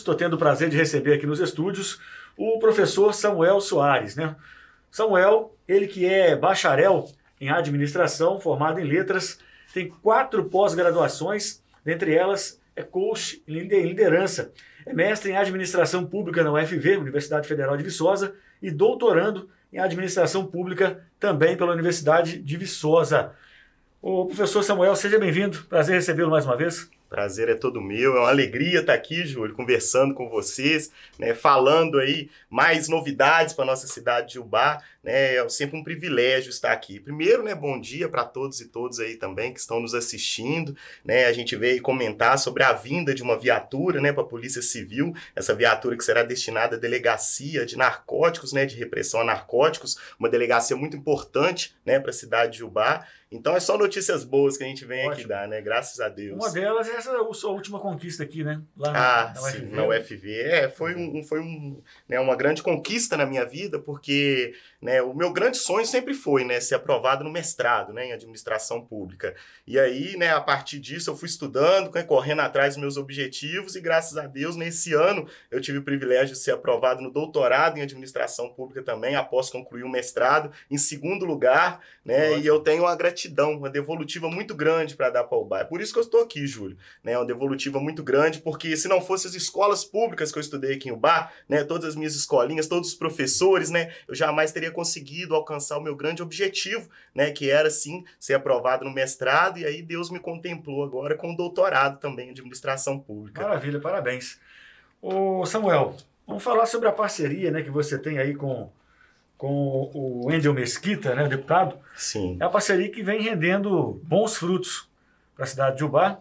estou tendo o prazer de receber aqui nos estúdios o professor Samuel Soares. Né? Samuel, ele que é bacharel em administração, formado em letras, tem quatro pós-graduações, dentre elas é coach em liderança, é mestre em administração pública na UFV, Universidade Federal de Viçosa, e doutorando em administração pública também pela Universidade de Viçosa. O professor Samuel, seja bem-vindo. Prazer recebê-lo mais uma vez. Prazer é todo meu, é uma alegria estar aqui, Júlio, conversando com vocês, né, falando aí mais novidades para nossa cidade de Ubar. Né, é sempre um privilégio estar aqui. Primeiro, né, bom dia para todos e todas aí também que estão nos assistindo. Né, a gente veio comentar sobre a vinda de uma viatura né, para a Polícia Civil, essa viatura que será destinada à Delegacia de Narcóticos, né, de Repressão a Narcóticos, uma delegacia muito importante né, para a cidade de Ubá. Então é só notícias boas que a gente vem Ótimo. aqui dar, né? Graças a Deus. Uma delas é essa a sua última conquista aqui, né? Lá na, ah, na UFV. Sim, na UFV. É, foi, um, foi um, né, uma grande conquista na minha vida, porque né, né? O meu grande sonho sempre foi né, ser aprovado no mestrado né, em administração pública. E aí, né, a partir disso, eu fui estudando, né, correndo atrás dos meus objetivos, e graças a Deus, nesse ano, eu tive o privilégio de ser aprovado no doutorado em administração pública também, após concluir o mestrado, em segundo lugar. Né, Nossa. e eu tenho uma gratidão, uma devolutiva muito grande para dar para o bairro. Por isso que eu estou aqui, Júlio. Né, uma devolutiva muito grande, porque se não fossem as escolas públicas que eu estudei aqui em Ubar, né, todas as minhas escolinhas, todos os professores, né, eu jamais teria conseguido alcançar o meu grande objetivo, né, que era sim ser aprovado no mestrado e aí Deus me contemplou agora com o doutorado também em administração pública. Maravilha, parabéns. Ô Samuel, vamos falar sobre a parceria, né, que você tem aí com com o Endel Mesquita, né, deputado? Sim. É a parceria que vem rendendo bons frutos para a cidade de Ubá,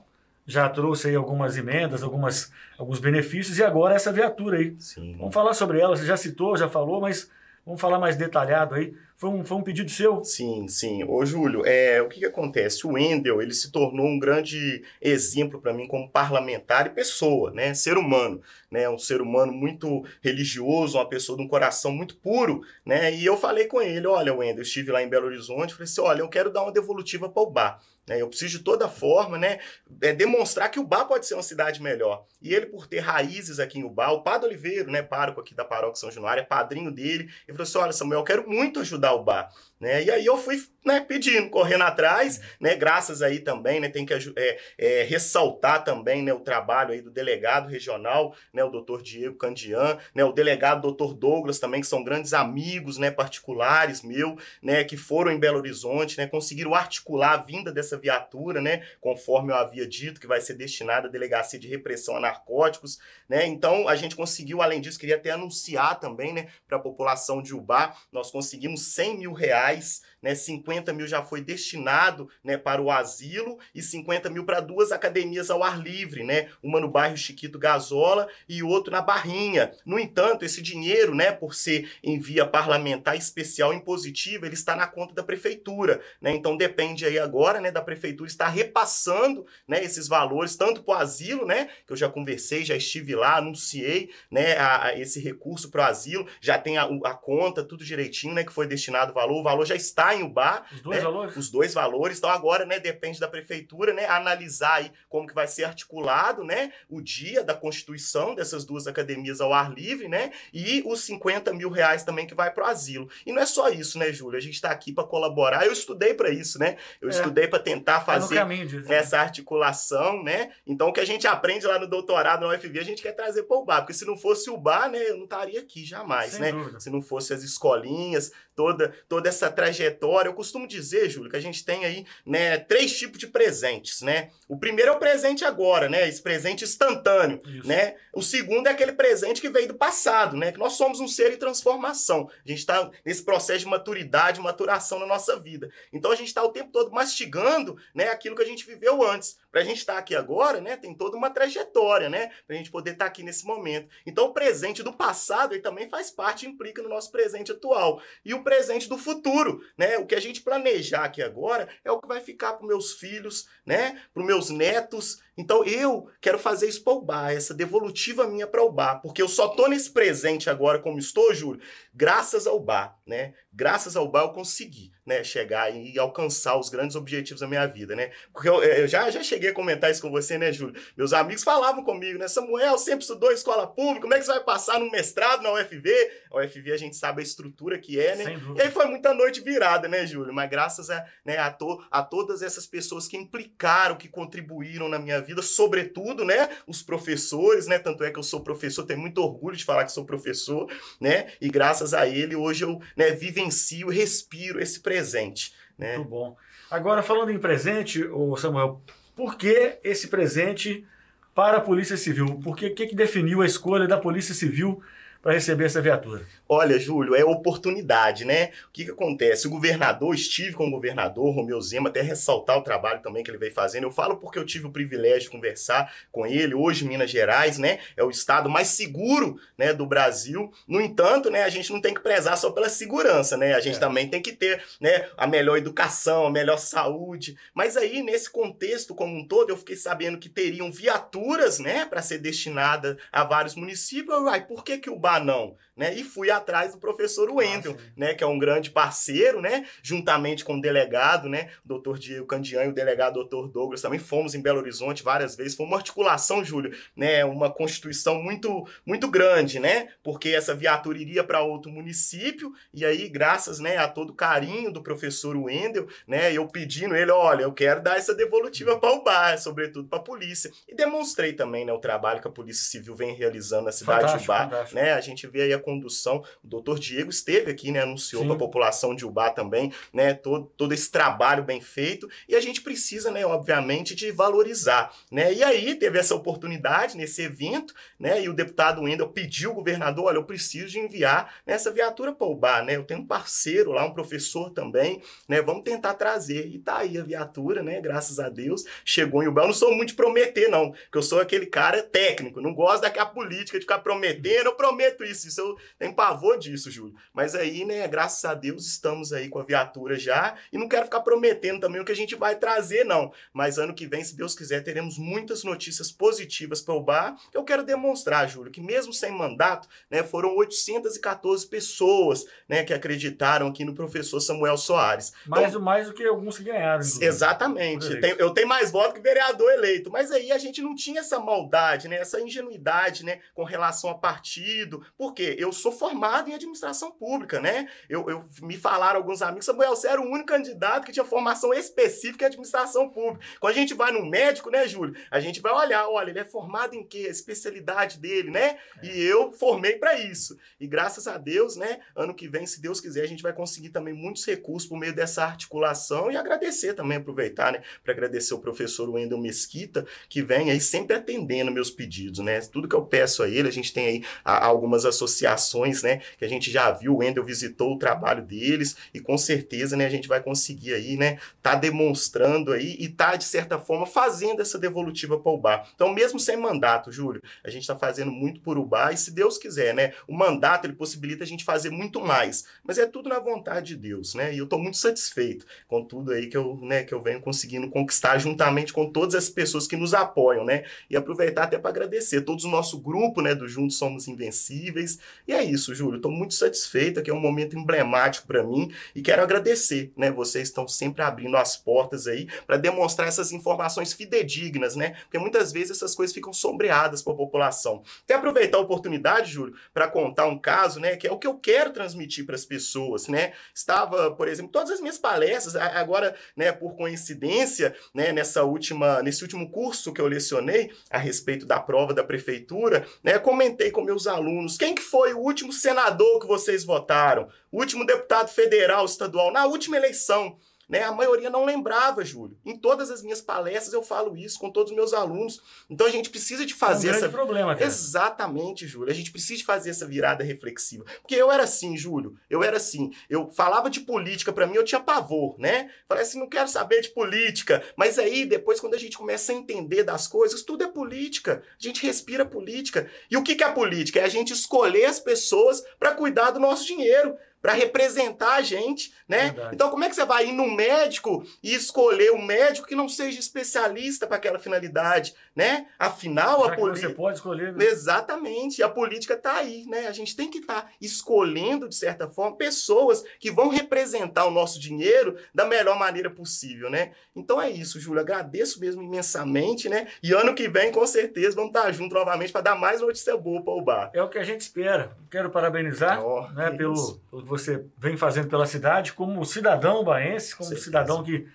já trouxe aí algumas emendas, algumas, alguns benefícios, e agora essa viatura aí. Sim. Vamos falar sobre ela, você já citou, já falou, mas Vamos falar mais detalhado aí. Foi um, foi um pedido seu? Sim, sim. Ô, Júlio, é, o que, que acontece? O Wendel, ele se tornou um grande exemplo para mim como parlamentar e pessoa, né? Ser humano, né? Um ser humano muito religioso, uma pessoa de um coração muito puro, né? E eu falei com ele, olha, Wendel, estive lá em Belo Horizonte, falei assim, olha, eu quero dar uma devolutiva para o bar. Né? Eu preciso de toda forma né, é, demonstrar que o Bar pode ser uma cidade melhor. E ele, por ter raízes aqui em Bar, o Padre Oliveiro, né, pároco aqui da paróquia São Januário, é padrinho dele. Eu Pessoal, olha, Samuel, eu quero muito ajudar o bar. Né? E aí eu fui né, pedindo, correndo atrás, né? graças aí também, né, tem que é, é, ressaltar também né, o trabalho aí do delegado regional, né, o doutor Diego Candian, né, o delegado doutor Douglas também, que são grandes amigos né, particulares meu, né, que foram em Belo Horizonte, né, conseguiram articular a vinda dessa viatura, né, conforme eu havia dito, que vai ser destinada à Delegacia de Repressão a Narcóticos. Né? Então a gente conseguiu, além disso, queria até anunciar também né, para a população de Ubá, nós conseguimos 100 mil reais reais né, 50 mil já foi destinado né, para o asilo e 50 mil para duas academias ao ar livre, né, uma no bairro Chiquito Gazola e outra na Barrinha. No entanto, esse dinheiro, né, por ser em via parlamentar especial impositiva, ele está na conta da prefeitura, né, então depende aí agora, né, da prefeitura estar repassando, né, esses valores tanto para o asilo, né, que eu já conversei, já estive lá, anunciei, né, a, a esse recurso para o asilo, já tem a, a conta, tudo direitinho, né, que foi destinado o valor, o valor já está em Ubá. Os dois né? valores? Os dois valores. Então agora, né, depende da prefeitura, né, analisar aí como que vai ser articulado, né, o dia da constituição dessas duas academias ao ar livre, né, e os 50 mil reais também que vai para o asilo. E não é só isso, né, Júlio? A gente está aqui para colaborar. Eu estudei para isso, né? Eu é. estudei para tentar tá fazer é essa articulação, né? Então o que a gente aprende lá no doutorado na UFV, a gente quer trazer para o bar, porque se não fosse o bar, né, eu não estaria aqui jamais, Sem né? Dúvida. Se não fosse as escolinhas, toda toda essa trajetória trajetória. Eu costumo dizer, Júlio, que a gente tem aí né, três tipos de presentes, né? O primeiro é o presente agora, né? Esse presente instantâneo, Isso. né? O segundo é aquele presente que veio do passado, né? Que nós somos um ser em transformação. A gente está nesse processo de maturidade, maturação na nossa vida. Então a gente está o tempo todo mastigando, né? Aquilo que a gente viveu antes. Para a gente estar tá aqui agora, né? Tem toda uma trajetória, né? Para a gente poder estar tá aqui nesse momento. Então o presente do passado ele também faz parte, implica no nosso presente atual e o presente do futuro, né? Né? O que a gente planejar aqui agora é o que vai ficar para meus filhos, né? Para meus netos. Então eu quero fazer isso para o bar, essa devolutiva minha para o bar, porque eu só tô nesse presente agora como estou, Júlio, graças ao bar, né? graças ao bar eu consegui, né, chegar e alcançar os grandes objetivos da minha vida, né? Porque eu, eh, eu, já, já cheguei a comentar isso com você, né, Júlio? Meus amigos falavam comigo, né, Samuel, sempre estudou escola pública, como é que você vai passar no mestrado na UFV? A UFV a gente sabe a estrutura que é, né? Sem dúvida. E aí foi muita noite virada, né, Júlio? Mas graças a, né, a, to, a todas essas pessoas que implicaram, que contribuíram na minha vida, sobretudo, né, os professores, né? Tanto é que eu sou professor, tenho muito orgulho de falar que sou professor, né? E graças a ele hoje eu, né, vivo vivencio, respiro esse presente. Né? Muito bom. Agora, falando em presente, Samuel, por que esse presente para a Polícia Civil? Por que, que definiu a escolha da Polícia Civil para receber essa viatura? Olha, Júlio, é oportunidade, né? O que, que acontece? O governador, estive com o governador Romeu Zema, até ressaltar o trabalho também que ele vem fazendo. Eu falo porque eu tive o privilégio de conversar com ele. Hoje, Minas Gerais, né, é o estado mais seguro né, do Brasil. No entanto, né, a gente não tem que prezar só pela segurança, né? A gente é. também tem que ter né, a melhor educação, a melhor saúde. Mas aí, nesse contexto como um todo, eu fiquei sabendo que teriam viaturas, né, para ser destinada a vários municípios. Uai, por que, que o ah, não, né? E fui atrás do professor Wendel, né, que é um grande parceiro, né, juntamente com o delegado, né, o doutor Diego Candian e o delegado doutor Douglas também fomos em Belo Horizonte várias vezes, foi uma articulação, Júlio, né, uma constituição muito muito grande, né? Porque essa viatura iria para outro município e aí graças, né, a todo o carinho do professor Wendel, né, eu pedindo ele, olha, eu quero dar essa devolutiva para o bar, sobretudo para a polícia. E demonstrei também, né, o trabalho que a Polícia Civil vem realizando na cidade fantástico, de Bar, né? A gente vê aí a condução, o doutor Diego esteve aqui, né, anunciou para a população de Ubá também, né, todo, todo esse trabalho bem feito, e a gente precisa, né, obviamente, de valorizar, né? E aí teve essa oportunidade nesse evento, né, e o deputado Wendel pediu ao governador, olha, eu preciso de enviar essa viatura para Ubá, né? Eu tenho um parceiro lá, um professor também, né? Vamos tentar trazer. E tá aí a viatura, né? Graças a Deus, chegou em Ubá. Eu não sou muito de prometer não, que eu sou aquele cara técnico, não gosto daquela política de ficar prometendo, eu prometo isso, isso eu tenho pavor disso, Júlio. Mas aí, né, graças a Deus, estamos aí com a viatura já. E não quero ficar prometendo também o que a gente vai trazer, não. Mas ano que vem, se Deus quiser, teremos muitas notícias positivas para o bar. Eu quero demonstrar, Júlio, que mesmo sem mandato, né, foram 814 pessoas né, que acreditaram aqui no professor Samuel Soares. Mais, então, mais do que alguns que ganharam. Exatamente. Tem, eu tenho mais voto que vereador eleito. Mas aí a gente não tinha essa maldade, né, essa ingenuidade né, com relação a partido, porque eu sou formado em administração pública, né? Eu, eu me falaram alguns amigos, Samuel, você era o único candidato que tinha formação específica em administração pública. Quando a gente vai no médico, né, Júlio? A gente vai olhar, olha, ele é formado em quê? A especialidade dele, né? É. E eu formei para isso. E graças a Deus, né, ano que vem, se Deus quiser, a gente vai conseguir também muitos recursos por meio dessa articulação e agradecer também, aproveitar, né, para agradecer o professor Wendel Mesquita, que vem aí sempre atendendo meus pedidos, né? Tudo que eu peço a ele, a gente tem aí alguma algumas associações, né, que a gente já viu, o Wendel visitou o trabalho deles e com certeza, né, a gente vai conseguir aí, né, tá demonstrando aí e tá de certa forma fazendo essa devolutiva para o bar. Então, mesmo sem mandato, Júlio, a gente está fazendo muito por o bar e se Deus quiser, né, o mandato ele possibilita a gente fazer muito mais, mas é tudo na vontade de Deus, né? E eu estou muito satisfeito com tudo aí que eu, né, que eu venho conseguindo conquistar juntamente com todas as pessoas que nos apoiam, né? E aproveitar até para agradecer todos o nosso grupo, né, do Juntos Somos Invencíveis possíveis. E é isso, Júlio. Estou muito satisfeita, que é um momento emblemático para mim e quero agradecer, né? Vocês estão sempre abrindo as portas aí para demonstrar essas informações fidedignas, né? Porque muitas vezes essas coisas ficam sombreadas para a população. Até aproveitar a oportunidade, Júlio, para contar um caso, né? Que é o que eu quero transmitir para as pessoas, né? Estava, por exemplo, todas as minhas palestras, agora, né, por coincidência, né, nessa última, nesse último curso que eu lecionei a respeito da prova da prefeitura, né, comentei com meus alunos últimos, quem que foi o último senador que vocês votaram? O último deputado federal, estadual, na última eleição. Né? A maioria não lembrava, Júlio. Em todas as minhas palestras eu falo isso com todos os meus alunos. Então a gente precisa de fazer é um essa problema, cara. Exatamente, Júlio. A gente precisa de fazer essa virada reflexiva. Porque eu era assim, Júlio. Eu era assim. Eu falava de política para mim, eu tinha pavor, né? Falei assim, não quero saber de política. Mas aí depois quando a gente começa a entender das coisas, tudo é política. A gente respira política. E o que é política? É a gente escolher as pessoas para cuidar do nosso dinheiro para representar a gente, né? Verdade. Então, como é que você vai ir no médico e escolher um médico que não seja especialista para aquela finalidade, né? Afinal, Já a política. Você pode escolher. Né? Exatamente. A política está aí, né? A gente tem que estar tá escolhendo, de certa forma, pessoas que vão representar o nosso dinheiro da melhor maneira possível, né? Então é isso, Júlio. Agradeço mesmo imensamente, né? E ano que vem, com certeza, vamos estar tá juntos novamente para dar mais notícia boa para o bar. É o que a gente espera. Quero parabenizar oh, né, pelo, pelo você vem fazendo pela cidade como cidadão baense, como Sim, cidadão que,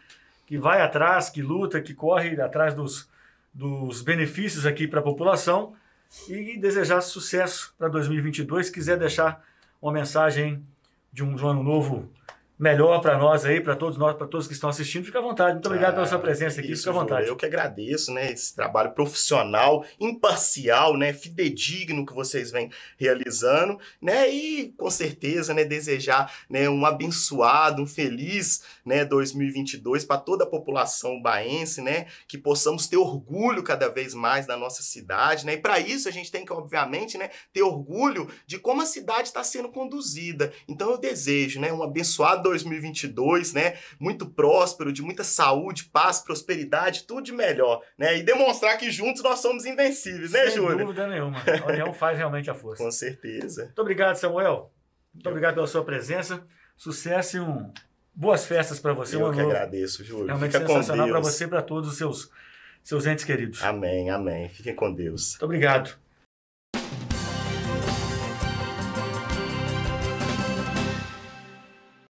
que vai atrás, que luta, que corre atrás dos, dos benefícios aqui para a população e desejar sucesso para 2022. Se quiser deixar uma mensagem de um, de um ano novo melhor para nós aí, para todos nós, para todos que estão assistindo. Fica à vontade. Muito obrigado ah, pela sua ah, presença aqui. Isso, Fica à vontade. Eu que agradeço, né, esse trabalho profissional, imparcial, né, fidedigno que vocês vêm realizando, né? E com certeza, né, desejar, né, um abençoado, um feliz, né, 2022 para toda a população baense, né, que possamos ter orgulho cada vez mais da nossa cidade, né? E para isso a gente tem que obviamente, né, ter orgulho de como a cidade está sendo conduzida. Então eu desejo, né, um abençoado 2022, né? Muito próspero, de muita saúde, paz, prosperidade, tudo de melhor, né? E demonstrar que juntos nós somos invencíveis, né, Júlio? Sem dúvida nenhuma. A união faz realmente a força. Com certeza. Muito obrigado, Samuel. Muito Eu... obrigado pela sua presença. Sucesso e um boas festas para você. Eu que novo. agradeço, Júlio. Realmente Fica sensacional para você e para todos os seus, seus entes queridos. Amém, amém. Fiquem com Deus. Muito obrigado.